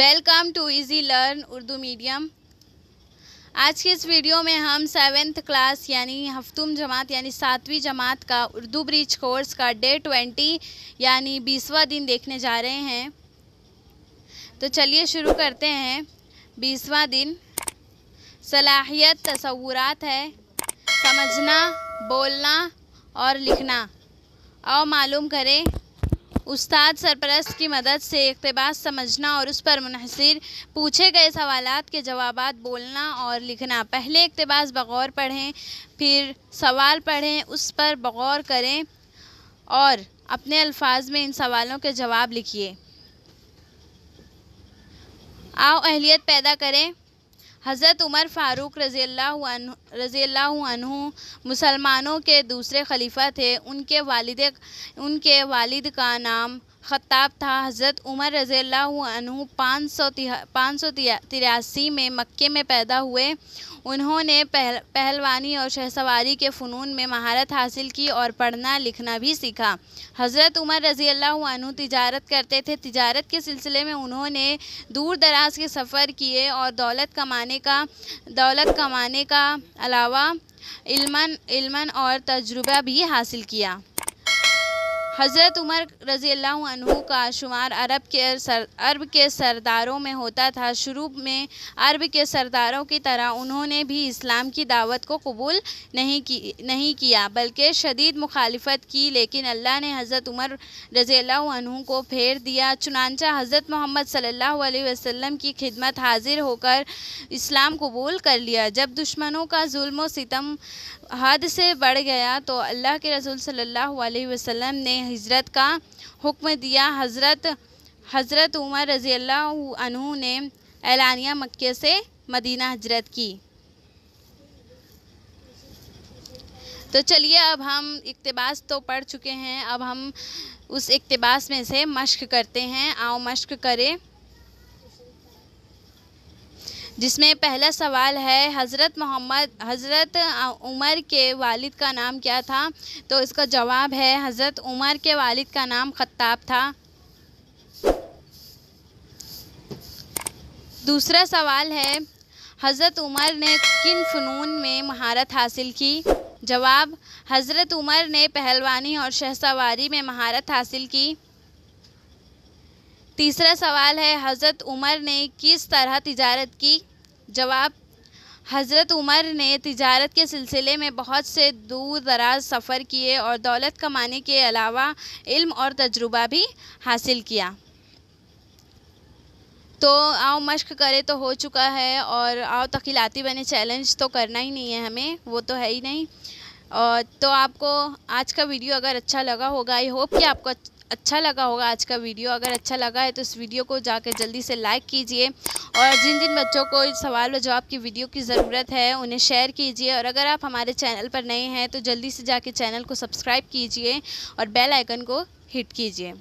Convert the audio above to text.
welcome to easy learn Urdu medium आज के इस वीडियो में हम सेवेंथ क्लास यानी हफ्तुम जमात यानी सातवीं जमात का उर्दू ब्रिज कोर्स का डे ट्वेंटी यानी बीसवा दिन देखने जा रहे हैं तो चलिए शुरू करते हैं बीसवा दिन सलाहियत तस्वूरत है समझना बोलना और लिखना और मालूम करें उस्ताद सरपरस्त की मदद से इकतबास समझना और उस पर मुनहसर पूछे गए सवाल के जवाब बोलना और लिखना पहले इकतबास बगौर पढ़ें फिर सवाल पढ़ें उस पर बगौर करें और अपने अल्फाज में इन सवालों के जवाब लिखिए आओ अहलियत पैदा करें हज़रत उमर फ़ारूक रज़ी अल्लाह मुसलमानों के दूसरे खलीफा थे उनके वालिद उनके वालिद का नाम ख़ताब था हज़रत उमर रज़ील्ला पाँच सौ पाँच सौ तिरासी में मक्के में पैदा हुए उन्होंने पहल पहलवानी और शहसवारी के फ़नून में महारत हासिल की और पढ़ना लिखना भी सीखा हज़रत उमर रज़ी अल्लाह तिजारत करते थे तिजारत के सिलसिले में उन्होंने दूर दराज के सफ़र किए और दौलत कमाने का दौलत कमाने का अलावा इल्मन इल्मन और तजुर्बा भी हासिल किया हज़रत उमर रज़ी अल्लाह का शुमार अरब के सर अरब के सरदारों में होता था शुरू में अरब के सरदारों की तरह उन्होंने भी इस्लाम की दावत को कबूल नहीं की नहीं किया बल्कि शदीद मुखालफत की लेकिन अल्लाह ने हज़रत उमर रज़ी अल्लाह को फेर दिया चुनानचा हज़रत मोहम्मद सल्ला वसम की खिदमत हाजिर होकर इस्लाम कबूल कर लिया जब दुश्मनों का जुल्म सितम हद से बढ़ गया तो अल्लाह के रसूल सल्लल्लाहु अलैहि वसल्लम ने हजरत का हुक्म दिया हज़रत हज़रत उमर रज़ी अल्लाह ने एलानिया मक्के से मदीना हजरत की तो चलिए अब हम इकतबास तो पढ़ चुके हैं अब हम उस इकतबास में से मश्क करते हैं आओ मश्क करें जिसमें पहला सवाल है हज़रत मोहम्मद हज़रत उमर के वालिद का नाम क्या था तो इसका जवाब है हज़रत उमर के वालिद का नाम खत्ताब था दूसरा सवाल है हज़रत उमर ने किन फ़नून में महारत हासिल की जवाब हज़रत उमर ने पहलवानी और शहसवारी में महारत हासिल की तीसरा सवाल है हज़रत उमर ने किस तरह तजारत की जवाब हज़रत उमर ने तिजारत के सिलसिले में बहुत से दूर दराज सफ़र किए और दौलत कमाने के अलावा इल्म और तजुर्बा भी हासिल किया तो आओ मश्क करे तो हो चुका है और आओ तखिलाती बने चैलेंज तो करना ही नहीं है हमें वो तो है ही नहीं और तो आपको आज का वीडियो अगर अच्छा लगा होगा आई होप कि आपको अच्छा लगा होगा आज का वीडियो अगर अच्छा लगा है तो इस वीडियो को जाकर जल्दी से लाइक कीजिए और जिन जिन बच्चों को इस सवाल और जवाब की वीडियो की ज़रूरत है उन्हें शेयर कीजिए और अगर आप हमारे चैनल पर नए हैं तो जल्दी से जाके चैनल को सब्सक्राइब कीजिए और बेल आइकन को हिट कीजिए